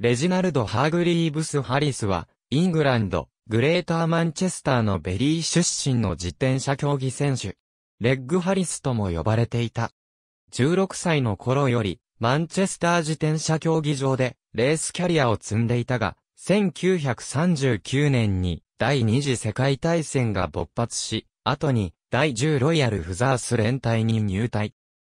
レジナルド・ハーグリーブス・ハリスは、イングランド、グレーターマンチェスターのベリー出身の自転車競技選手。レッグ・ハリスとも呼ばれていた。16歳の頃より、マンチェスター自転車競技場で、レースキャリアを積んでいたが、1939年に第二次世界大戦が勃発し、後に第10ロイヤルフザース連隊に入隊。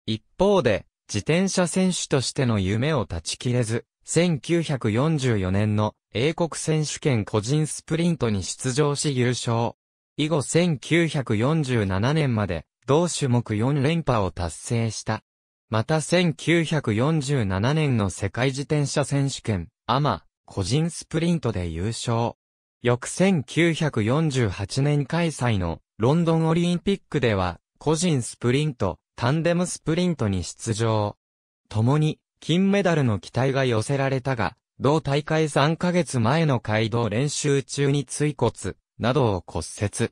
一方で、自転車選手としての夢を断ち切れず、1944年の英国選手権個人スプリントに出場し優勝。以後1947年まで同種目4連覇を達成した。また1947年の世界自転車選手権、アマ、個人スプリントで優勝。翌1948年開催のロンドンオリンピックでは、個人スプリント、タンデムスプリントに出場。共に金メダルの期待が寄せられたが、同大会3ヶ月前の街道練習中に椎骨などを骨折。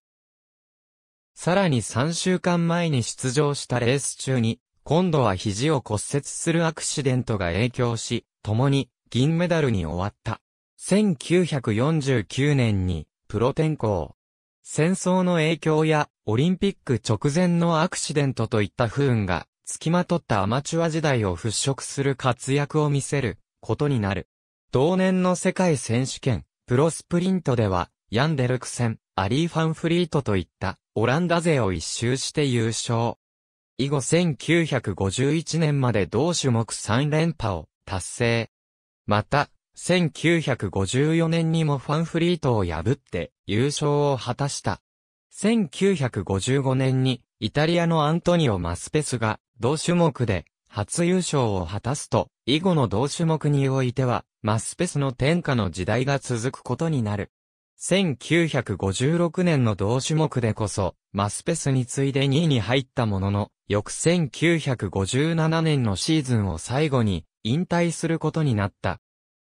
さらに3週間前に出場したレース中に、今度は肘を骨折するアクシデントが影響し、共に銀メダルに終わった。1949年にプロ転向。戦争の影響やオリンピック直前のアクシデントといった不運が付きまとったアマチュア時代を払拭する活躍を見せることになる。同年の世界選手権、プロスプリントでは、ヤンデルクセン、アリー・ファンフリートといったオランダ勢を一周して優勝。以後1951年まで同種目3連覇を達成。また、1954年にもファンフリートを破って優勝を果たした。1955年にイタリアのアントニオ・マスペスが同種目で初優勝を果たすと、以後の同種目においては、マスペスの天下の時代が続くことになる。1956年の同種目でこそ、マスペスに次いで2位に入ったものの、翌1957年のシーズンを最後に引退することになった。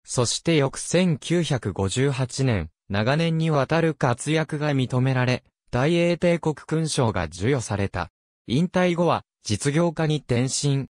そして翌1958年、長年にわたる活躍が認められ、大英帝国勲章が授与された。引退後は、実業家に転身。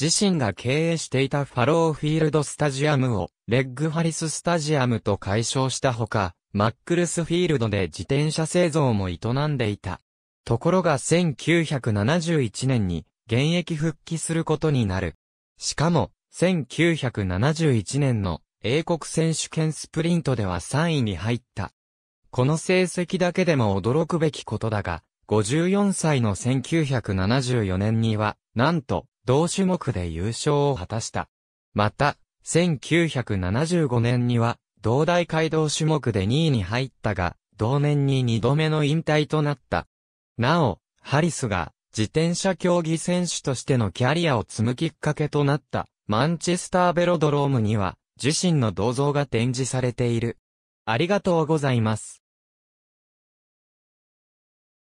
自身が経営していたファローフィールドスタジアムをレッグハリススタジアムと解消したほか、マックルスフィールドで自転車製造も営んでいた。ところが1971年に現役復帰することになる。しかも、1971年の英国選手権スプリントでは3位に入った。この成績だけでも驚くべきことだが、54歳の1974年には、なんと、同種目で優勝を果たした。また、1975年には、同大会同種目で2位に入ったが、同年に2度目の引退となった。なお、ハリスが、自転車競技選手としてのキャリアを積むきっかけとなった、マンチェスターベロドロームには、自身の銅像が展示されている。ありがとうございます。